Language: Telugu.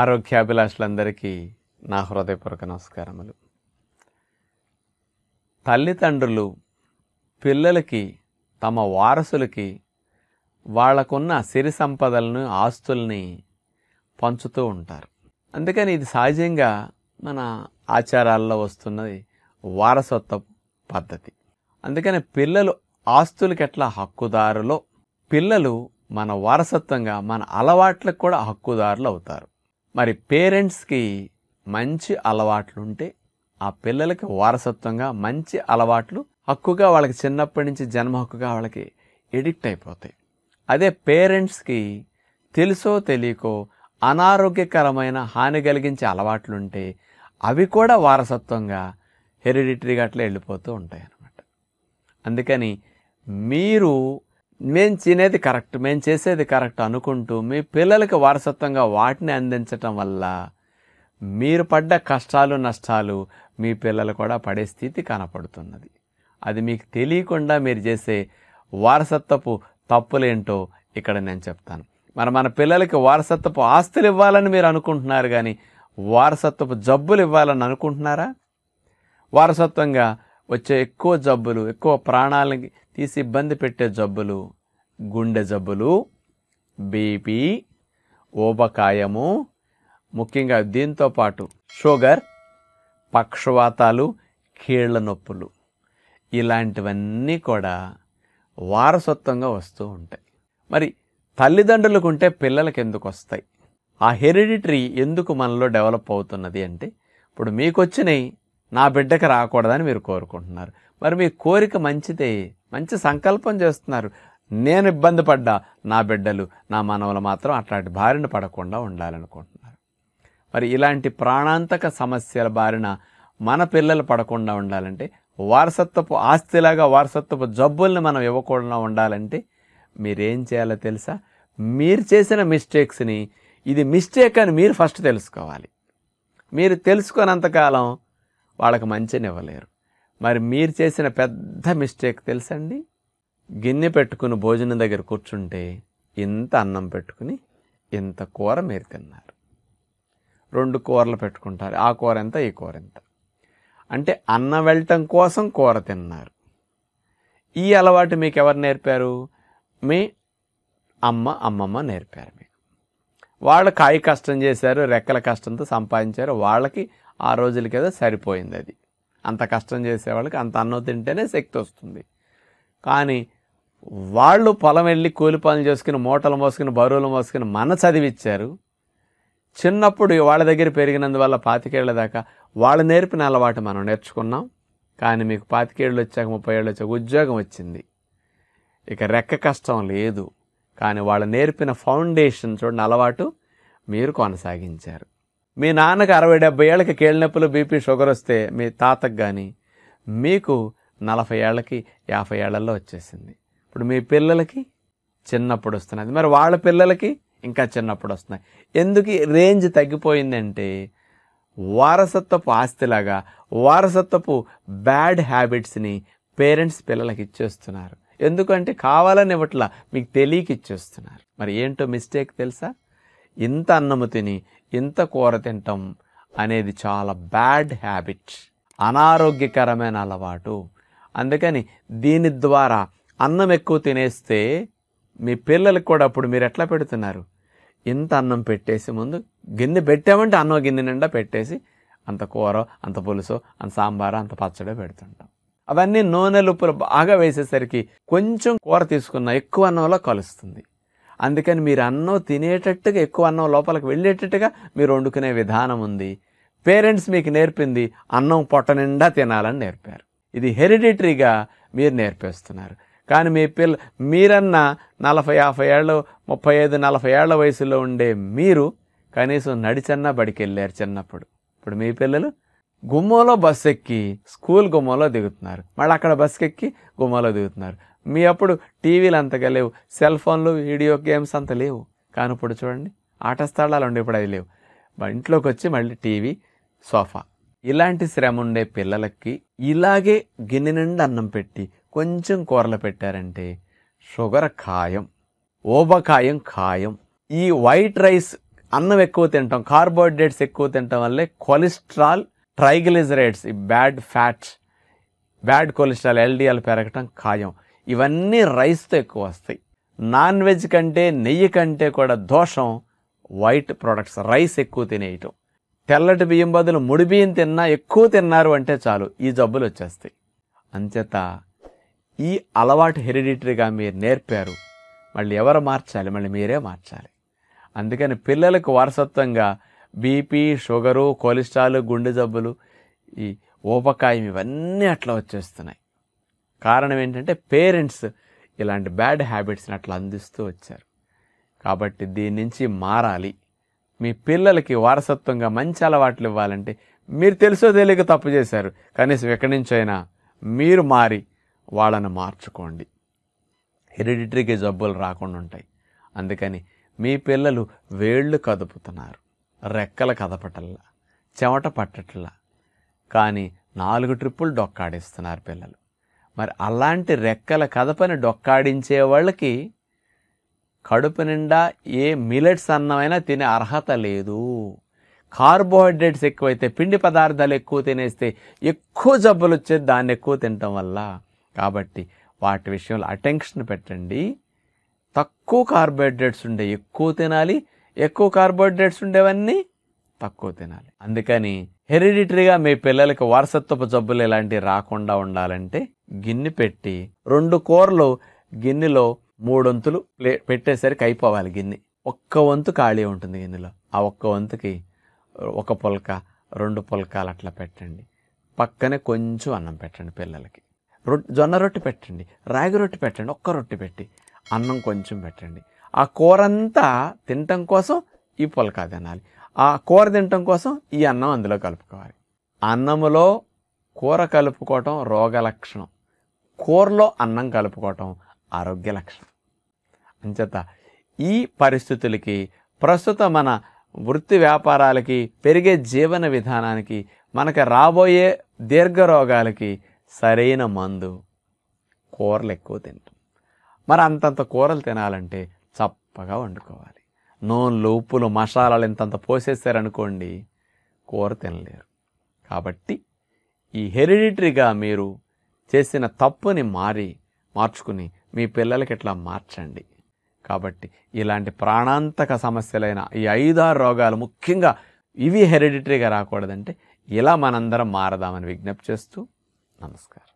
ఆరోగ్యాభిలాషులందరికీ నా హృదయపూర్వక నమస్కారములు తల్లిదండ్రులు పిల్లలకి తమ వారసులకి వాళ్ళకున్న సిరి సంపదలను ఆస్తుల్ని పంచుతూ ఉంటారు అందుకని ఇది సహజంగా మన ఆచారాల్లో వస్తున్నది వారసత్వ పద్ధతి అందుకని పిల్లలు ఆస్తులకి ఎట్లా హక్కుదారులో పిల్లలు మన వారసత్వంగా మన అలవాట్లకు కూడా హక్కుదారులు అవుతారు మరి పేరెంట్స్కి మంచి అలవాట్లు ఉంటే ఆ పిల్లలకి వారసత్వంగా మంచి అలవాట్లు హక్కుగా వాళ్ళకి చిన్నప్పటి నుంచి జన్మ హక్కుగా వాళ్ళకి ఎడిక్ట్ అయిపోతాయి అదే పేరెంట్స్కి తెలుసో తెలియకో అనారోగ్యకరమైన హాని కలిగించే అలవాట్లుంటే అవి కూడా వారసత్వంగా హెరిడిటరీగా అట్లా వెళ్ళిపోతూ ఉంటాయి అన్నమాట అందుకని మీరు మేము తినేది కరెక్ట్ మేము చేసేది కరెక్ట్ అనుకుంటూ మీ పిల్లలకి వారసత్వంగా వాటిని అందించటం వల్ల మీరు పడ్డ కష్టాలు నష్టాలు మీ పిల్లలు కూడా పడే స్థితి కనపడుతున్నది అది మీకు తెలియకుండా మీరు చేసే వారసత్వపు తప్పులేంటో ఇక్కడ నేను చెప్తాను మరి మన పిల్లలకి వారసత్వపు ఆస్తులు ఇవ్వాలని మీరు అనుకుంటున్నారు కానీ వారసత్వపు జబ్బులు ఇవ్వాలని అనుకుంటున్నారా వారసత్వంగా వచ్చే ఎక్కువ జబ్బులు ఎక్కువ ప్రాణాలకి తీసి ఇబ్బంది పెట్టే జబ్బులు గుండె జబ్బులు బీపీ ఓబకాయము ముఖ్యంగా దీంతో పాటు షుగర్ పక్షవాతాలు కీళ్ల నొప్పులు ఇలాంటివన్నీ కూడా వారసత్వంగా వస్తూ ఉంటాయి మరి తల్లిదండ్రులకు ఉంటే పిల్లలకి ఎందుకు వస్తాయి ఆ హెరిడిటరీ ఎందుకు మనలో డెవలప్ అవుతున్నది అంటే ఇప్పుడు మీకు వచ్చినాయి నా బిడ్డకి రాకూడదని మీరు కోరుకుంటున్నారు మరి మీ కోరిక మంచిదే మంచి సంకల్పం చేస్తున్నారు నేను ఇబ్బంది పడ్డా నా బిడ్డలు నా మనవలు మాత్రం అట్లాంటి బారిన పడకుండా ఉండాలనుకుంటున్నారు మరి ఇలాంటి ప్రాణాంతక సమస్యల బారిన మన పిల్లలు పడకుండా ఉండాలంటే వారసత్వపు ఆస్తిలాగా వారసత్వపు జబ్బుల్ని మనం ఇవ్వకుండా ఉండాలంటే మీరేం చేయాలో తెలుసా మీరు చేసిన మిస్టేక్స్ని ఇది మిస్టేక్ అని మీరు ఫస్ట్ తెలుసుకోవాలి మీరు తెలుసుకున్నంతకాలం వాళ్ళకి మంచిని ఇవ్వలేరు మరి మీరు చేసిన పెద్ద మిస్టేక్ తెలుసండి గిన్నె పెట్టుకుని భోజనం దగ్గర కూర్చుంటే ఇంత అన్నం పెట్టుకుని ఇంత కూర మీరు తిన్నారు రెండు కూరలు పెట్టుకుంటారు ఆ కూర ఎంత ఈ కూర ఎంత అంటే అన్నం వెళ్ళటం కోసం కూర తిన్నారు ఈ అలవాటు మీకు ఎవరు నేర్పారు మీ అమ్మ అమ్మమ్మ నేర్పారు మీకు వాళ్ళు కాయ కష్టం చేశారు రెక్కల కష్టంతో సంపాదించారు వాళ్ళకి ఆ రోజులకేదో సరిపోయింది అది అంత కష్టం చేసేవాళ్ళకి అంత అన్నం తింటేనే శక్తి వస్తుంది కానీ వాళ్ళు పొలం వెళ్ళి కూలి పనులు చేసుకుని మూటలు మోసుకుని బరువులు మోసుకుని మన చదివిచ్చారు చిన్నప్పుడు వాళ్ళ దగ్గర పెరిగినందువల్ల పాతికేళ్ల దాకా వాళ్ళు నేర్పిన అలవాటు మనం నేర్చుకున్నాం కానీ మీకు పాతికేళ్ళు వచ్చాక ముప్పై ఏళ్ళు వచ్చాక ఉద్యోగం వచ్చింది ఇక రెక్క కష్టం లేదు కానీ వాళ్ళు నేర్పిన ఫౌండేషన్ చూడండి అలవాటు మీరు కొనసాగించారు మీ నాన్నకు అరవై డెబ్బై ఏళ్ళకి కేళ్ళనొప్పులు బీపీ షుగర్ వస్తే మీ తాతకు కానీ మీకు నలభై ఏళ్ళకి యాభై ఏళ్లలో వచ్చేసింది ఇప్పుడు మీ పిల్లలకి చిన్నప్పుడు వస్తున్నది మరి వాళ్ళ పిల్లలకి ఇంకా చిన్నప్పుడు వస్తున్నాయి ఎందుకు రేంజ్ తగ్గిపోయిందంటే వారసత్వపు ఆస్తిలాగా వారసత్వపు బ్యాడ్ హ్యాబిట్స్ని పేరెంట్స్ పిల్లలకి ఇచ్చేస్తున్నారు ఎందుకంటే కావాలని ఇవ్వట్లా మీకు తెలియక ఇచ్చేస్తున్నారు మరి ఏంటో మిస్టేక్ తెలుసా ఇంత అన్నము తిని ఇంత కూర తింటాం అనేది చాలా బ్యాడ్ హ్యాబిట్ అనారోగ్యకరమైన అలవాటు అందుకని దీని ద్వారా అన్నం ఎక్కువ తినేస్తే మీ పిల్లలకు కూడా అప్పుడు మీరు ఎట్లా పెడుతున్నారు ఇంత అన్నం పెట్టేసి ముందు గిన్నె పెట్టామంటే అన్నం గిన్నె నిండా పెట్టేసి అంత కూర అంత పులుసు అంత సాంబారు అంత పచ్చడి పెడుతుంటాం అవన్నీ నూనె ఉప్పులు బాగా వేసేసరికి కొంచెం కూర తీసుకున్న ఎక్కువ అన్నంలో కలుస్తుంది అందుకని మీరు అన్నం తినేటట్టుగా ఎక్కువ అన్నం లోపలికి వెళ్ళేటట్టుగా మీరు వండుకునే విధానం ఉంది పేరెంట్స్ మీకు నేర్పింది అన్నం పొట్ట నిండా తినాలని నేర్పారు ఇది హెరిడిటరీగా మీరు నేర్పేస్తున్నారు కానీ మీ పిల్ల మీరన్నా నలభై యాభై ఏళ్ళు ముప్పై ఐదు నలభై ఏళ్ళ వయసులో ఉండే మీరు కనీసం నడిచన్నా బడికి వెళ్ళారు చిన్నప్పుడు ఇప్పుడు మీ పిల్లలు గుమ్మంలో బస్సు ఎక్కి స్కూల్ గుమ్మంలో దిగుతున్నారు మళ్ళీ అక్కడ బస్సు ఎక్కి గుమ్మలో దిగుతున్నారు మీ అప్పుడు టీవీలు అంతగా లేవు సెల్ ఫోన్లు వీడియో గేమ్స్ అంత లేవు కానీ ఇప్పుడు చూడండి ఆట స్థలాలు ఉండే ఇప్పుడు అవి లేవు ఇంట్లోకి వచ్చి మళ్ళీ టీవీ సోఫా ఇలాంటి శ్రమ ఉండే పిల్లలకి ఇలాగే గిన్నె నుండి అన్నం పెట్టి కొంచెం కూరలు పెట్టారంటే షుగర్ ఖాయం ఓబకాయం ఖాయం ఈ వైట్ రైస్ అన్నం ఎక్కువ తింటాం కార్బోహైడ్రేట్స్ ఎక్కువ తింటాం వల్లే కొలెస్ట్రాల్ ట్రైగ్లిజరేట్స్ ఈ bad fats bad cholesterol LDL పెరగటం ఖాయం ఇవన్నీ రైస్తో ఎక్కువ వస్తాయి నాన్ వెజ్ కంటే నెయ్యి కంటే కూడా దోషం వైట్ ప్రొడక్ట్స్ రైస్ ఎక్కువ తినేయటం తెల్లటి బియ్యం బదులు ముడి బియ్యం తిన్నా ఎక్కువ తిన్నారు అంటే చాలు ఈ జబ్బులు వచ్చేస్తాయి అంచేత ఈ అలవాటు హెరిడిటరీగా మీరు నేర్పారు మళ్ళీ ఎవరు మార్చాలి మళ్ళీ మీరే మార్చాలి అందుకని పిల్లలకు వారసత్వంగా బీపీ షుగరు కొలెస్ట్రాల్ గుండె జబ్బులు ఈ ఊపకాయం ఇవన్నీ అట్లా వచ్చేస్తున్నాయి కారణం ఏంటంటే పేరెంట్స్ ఇలాంటి బ్యాడ్ హ్యాబిట్స్ని అట్లా అందిస్తూ వచ్చారు కాబట్టి దీని నుంచి మారాలి మీ పిల్లలకి వారసత్వంగా మంచి అలవాట్లు ఇవ్వాలంటే మీరు తెలుసో తెలియక తప్పు చేశారు కనీసం ఎక్కడి నుంచైనా మీరు మారి వాళ్ళను మార్చుకోండి హెరిడిటరీకి జబ్బులు రాకుండా ఉంటాయి అందుకని మీ పిల్లలు వేళ్ళు కదుపుతున్నారు రెక్కల కదపటల్లా చెమట పట్టట్లా కానీ నాలుగు ట్రిప్పులు డొక్కాడేస్తున్నారు పిల్లలు మరి అలాంటి రెక్కల కదపని డొక్కాడించే వాళ్ళకి కడుపు నిండా ఏ మిలెట్స్ అన్నమైనా తినే అర్హత లేదు కార్బోహైడ్రేట్స్ ఎక్కువైతే పిండి పదార్థాలు ఎక్కువ తినేస్తే ఎక్కువ జబ్బులు వచ్చే దాన్ని ఎక్కువ తినటం వల్ల కాబట్టి వాటి విషయంలో అటెన్షన్ పెట్టండి తక్కువ కార్బోహైడ్రేట్స్ ఉండే ఎక్కువ తినాలి ఎక్కువ కార్బోహైడ్రేట్స్ ఉండేవన్నీ తక్కువ తినాలి అందుకని హెరిడిటరీగా మీ పిల్లలకి వారసత్వపు జబ్బులు ఇలాంటివి రాకుండా ఉండాలంటే గిన్నె పెట్టి రెండు కూరలు గిన్నెలో మూడొంతులు ప్లే పెట్టేసరికి అయిపోవాలి గిన్నె ఒక్క వంతు ఖాళీ ఉంటుంది గిన్నెలో ఆ ఒక్క వంతుకి ఒక పొలక రెండు పొలకాలు అట్లా పెట్టండి పక్కనే కొంచెం అన్నం పెట్టండి పిల్లలకి రొట్టె జొన్న రొట్టె పెట్టండి రాగి రొట్టె పెట్టండి ఒక్క రొట్టె పెట్టి అన్నం కొంచెం పెట్టండి ఆ కూరంతా తినటం కోసం ఈ పొలకా తినాలి ఆ కూర తినటం కోసం ఈ అన్నం అందులో కలుపుకోవాలి అన్నములో కూర కలుపుకోవటం రోగ లక్షణం కూరలో అన్నం కలుపుకోవటం ఆరోగ్య లక్షణం అంచేత ఈ పరిస్థితులకి ప్రస్తుత మన వృత్తి వ్యాపారాలకి పెరిగే జీవన విధానానికి మనకి రాబోయే దీర్ఘ రోగాలకి సరైన మందు కూరలు ఎక్కువ తింటాం మరి అంతంత కూరలు తినాలంటే చప్పగా వండుకోవాలి నూనెలు ఉప్పులు మసాలాలు ఇంతంత పోసేసారనుకోండి కూర తినలేరు కాబట్టి ఈ హెరిడిటరీగా మీరు చేసిన తప్పుని మారి మార్చుకుని మీ పిల్లలకి ఇట్లా మార్చండి కాబట్టి ఇలాంటి ప్రాణాంతక సమస్యలైన ఈ ఐదారు రోగాలు ముఖ్యంగా ఇవి హెరిడిటరీగా రాకూడదంటే ఇలా మనందరం మారదామని విజ్ఞప్తి చేస్తూ నమస్కారం